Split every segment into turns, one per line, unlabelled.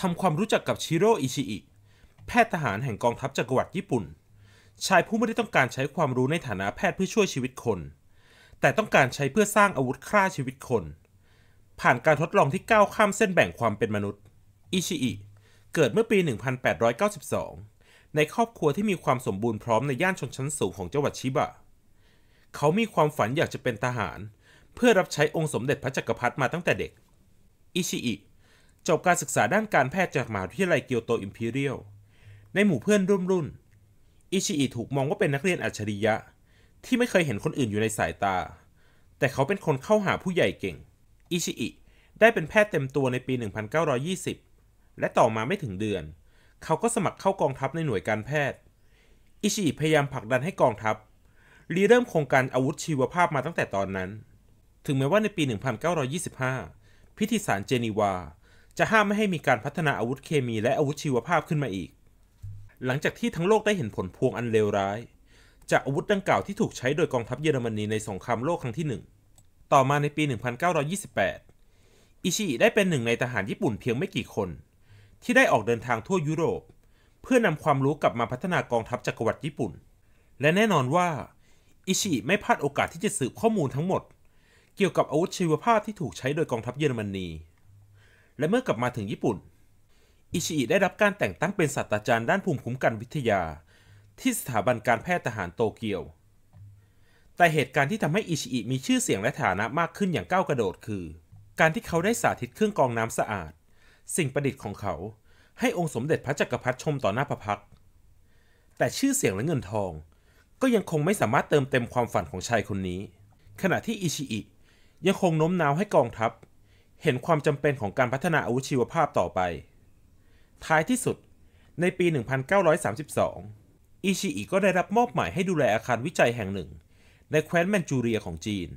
ทำความรู้จักกับ ชิโร่อิชิอิ แพทย์ทหารแห่งกองทัพจักรวรรดิญี่ปุ่น ชายผู้ไม่ได้ต้องการใช้ความรู้ในฐานะแพทย์เพื่อช่วยชีวิตคน แต่ต้องการใช้เพื่อสร้างอาวุธฆ่าชีวิตคน ผ่านการทดลองที่ก้าวข้ามเส้นแบ่งความเป็นมนุษย์ อิชิอิ เกิดเมื่อปี 1892 ในครอบครัวที่มีความสมบูรณ์พร้อมในย่านชนชั้นสูงของจังหวัดชิบะเขามีความฝันอยากจะเป็นทหาร เพื่อรับใช้องค์สมเด็จพระจักรพรรดิมาตั้งแต่เด็กอิชิอิจบการศึกษาด้านการแพทย์จากมหาวิทยาลัยเกียวโตอิมพีเรียล ในหมู่เพื่อนรุ่นมรุ่น อิชิอิถูกมองว่าเป็นนักเรียนอัจฉริยะ ที่ไม่เคยเห็นคนอื่นอยู่ในสายตา แต่เขาเป็นคนเข้าหาผู้ใหญ่เก่ง อิชิอิได้เป็นแพทย์เต็มตัวในปี 1920 และต่อมาไม่ถึงเดือน เขาก็สมัครเข้ากองทัพในหน่วยการแพทย์ อิชิอิพยายามผลักดันให้กองทัพรีเริ่มโครงการอาวุธชีวภาพมาตั้งแต่ตอนนั้น ถึงแม้ว่าในปี 1925 พิธีสารเจนีวาจะห้ามไม่ให้มีการพัฒนาอาวุธเคมีและอาวุธชีวภาพขึ้นมาอีก หลังจากที่ทั้งโลกได้เห็นผลพวงอันเลวร้าย จากอาวุธดังกล่าวที่ถูกใช้โดยกองทัพเยอรมนีในสงครามโลกครั้งที่1ต่อมาในปี 1928 อิชิได้เป็นหนึ่งในทหารญี่ปุ่นเพียงไม่กี่คน ที่ได้ออกเดินทางทั่วยุโรป เพื่อนำความรู้กลับมาพัฒนากองทัพจักรวรรดิญี่ปุ่น และแน่นอนว่า อิชิไม่พลาดโอกาสที่จะสืบข้อมูลทั้งหมด เกี่ยวกับอาวุธชีวภาพที่ถูกใช้โดยกองทัพเยอรมนีและเมื่อกลับมาถึงญี่ปุ่น อิชิอิได้รับการแต่งตั้งเป็นศาสตราจารย์ด้านภูมิคุ้มกันวิทยา ที่สถาบันการแพทย์ทหารโตเกียว แต่เหตุการณ์ที่ทำให้อิชิอิมีชื่อเสียงและฐานะมากขึ้นอย่างก้าวกระโดดคือ การที่เขาได้สาธิตเครื่องกรองน้ำสะอาด สิ่งประดิษฐ์ของเขา ให้องค์สมเด็จพระจักรพรรดิชมต่อหน้าพระพัก แต่ชื่อเสียงและเงินทอง ก็ยังคงไม่สามารถเติมเต็มความฝันของชายคนนี้ ขณะที่อิชิอิยังคงโน้มน้าวให้กองทัพเห็นความจำเป็นของการพัฒนาอาวุธชีวภาพต่อไป ท้ายที่สุด ในปี 1932 อิชิอิก็ได้รับมอบหมายให้ดูแลอาคารวิจัยแห่งหนึ่ง ในแคว้นแมนจูเรียของจีน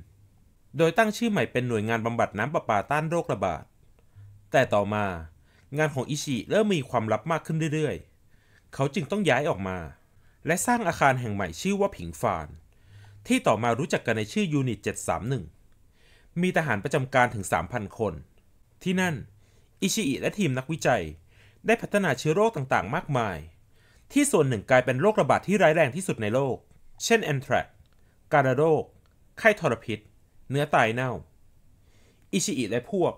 โดยตั้งชื่อใหม่เป็นหน่วยงานบำบัดน้ำประปาต้านโรคระบาด แต่ต่อมา งานของอิชิเริ่มมีความลับมากขึ้นเรื่อยๆ เขาจึงต้องย้ายออกมา และสร้างอาคารแห่งใหม่ชื่อว่าผิงฟาน ที่ต่อมารู้จักกันในชื่อยูนิต 731มีทหารประจำการถึง 3,000 คน ที่นั่น อิชิอิและทีมนักวิจัยได้พัฒนาเชื้อโรคต่างๆ มากมาย ที่ส่วนหนึ่งกลายเป็นโรคระบาดที่ร้ายแรงที่สุดในโลกเช่นแอนทรักการะโรค ไข้ทรพิษ เนื้อตายเน่า อิชิอิและพวก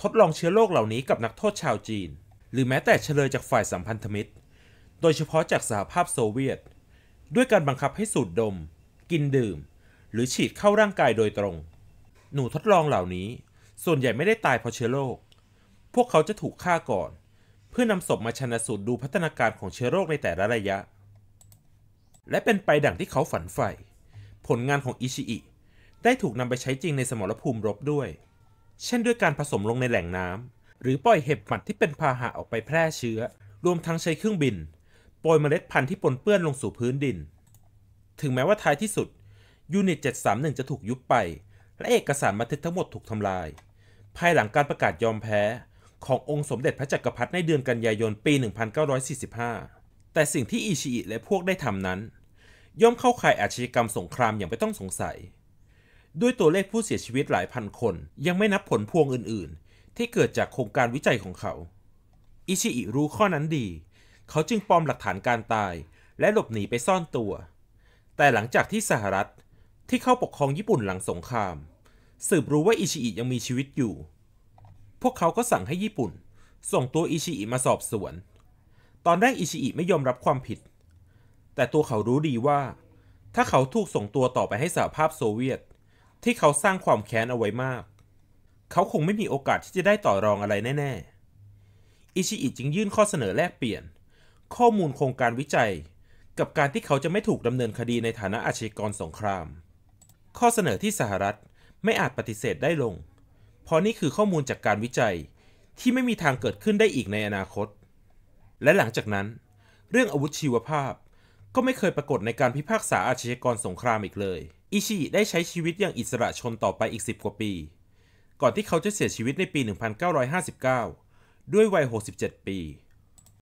ทดลองเชื้อโรคเหล่านี้กับนักโทษชาวจีน หรือแม้แต่เฉลยจากฝ่ายสัมพันธมิตร โดยเฉพาะจากสหภาพโซเวียต ด้วยการบังคับให้สูดดม กินดื่ม หรือฉีดเข้าร่างกายโดยตรงหนูทดลองเหล่านี้ส่วนใหญ่ไม่ได้ตายเพราะเชื้อโรคพวกเขาจะถูกฆ่าก่อน เพื่อนำศพมาชนะสูตรดูพัฒนาการของเชื้อโรคในแต่ละระยะ และเป็นไปดังที่เขาฝันใฝ่ ผลงานของอิชิอิ ได้ถูกนำไปใช้จริงในสมรภูมิรบด้วย เช่นด้วยการผสมลงในแหล่งน้ำหรือปล่อยเห็บหมัดที่เป็นพาหะออกไปแพร่เชื้อ รวมทั้งใช้เครื่องบินโปรยเมล็ดพันธุ์ที่ปนเปื้อนลงสู่พื้นดิน ถึงแม้ว่าท้ายที่สุดยูนิต 731 จะถูกยุบไปและเอกสารบันทึกทั้งหมดถูกทำลาย ภายหลังการประกาศยอมแพ้ ขององค์สมเด็จพระจักรพรรดิในเดือนกันยายนปี 1945 แต่สิ่งที่อิชิอิและพวกได้ทำนั้น ย่อมเข้าข่ายอาชญากรรมสงครามอย่างไม่ต้องสงสัย ด้วยตัวเลขผู้เสียชีวิตหลายพันคน ยังไม่นับผลพวงอื่นๆ ที่เกิดจากโครงการวิจัยของเขาอิชิอิรู้ข้อนั้นดี เขาจึงปลอมหลักฐานการตาย และหลบหนีไปซ่อนตัว แต่หลังจากที่สหรัฐที่เข้าปกครองญี่ปุ่นหลังสงคราม สืบรู้ว่าอิชิอิยังมีชีวิตอยู่ พวกเขาก็สั่งให้ญี่ปุ่น ส่งตัวอิชิอิมาสอบสวน ตอนแรกอิชิอิไม่ยอมรับความผิด แต่ตัวเขารู้ดีว่า ถ้าเขาถูกส่งตัวต่อไปให้สหภาพโซเวียต ที่เขาสร้างความแค้นเอาไว้มาก เขาคงไม่มีโอกาสที่จะได้ต่อรองอะไรแน่ ๆ อิชิอิจึงยื่นข้อเสนอแลกเปลี่ยน ข้อมูลโครงการวิจัย กับการที่เขาจะไม่ถูกดำเนินคดีในฐานะอาชญากรสงครามข้อเสนอที่สหรัฐไม่อาจปฏิเสธได้ลงเพราะนี่คือข้อมูลจากการวิจัยที่ไม่มีทางเกิดขึ้นได้อีกในอนาคต และหลังจากนั้น เรื่องอาวุธชีวภาพก็ไม่เคยปรากฏในการพิพากษาอาชญากรสงครามอีกเลย อิชิได้ใช้ชีวิตอย่างอิสระชนต่อไปอีก 10 กว่าปี ก่อนที่เขาจะเสียชีวิตในปี 1959 ด้วยวัย 67 ปี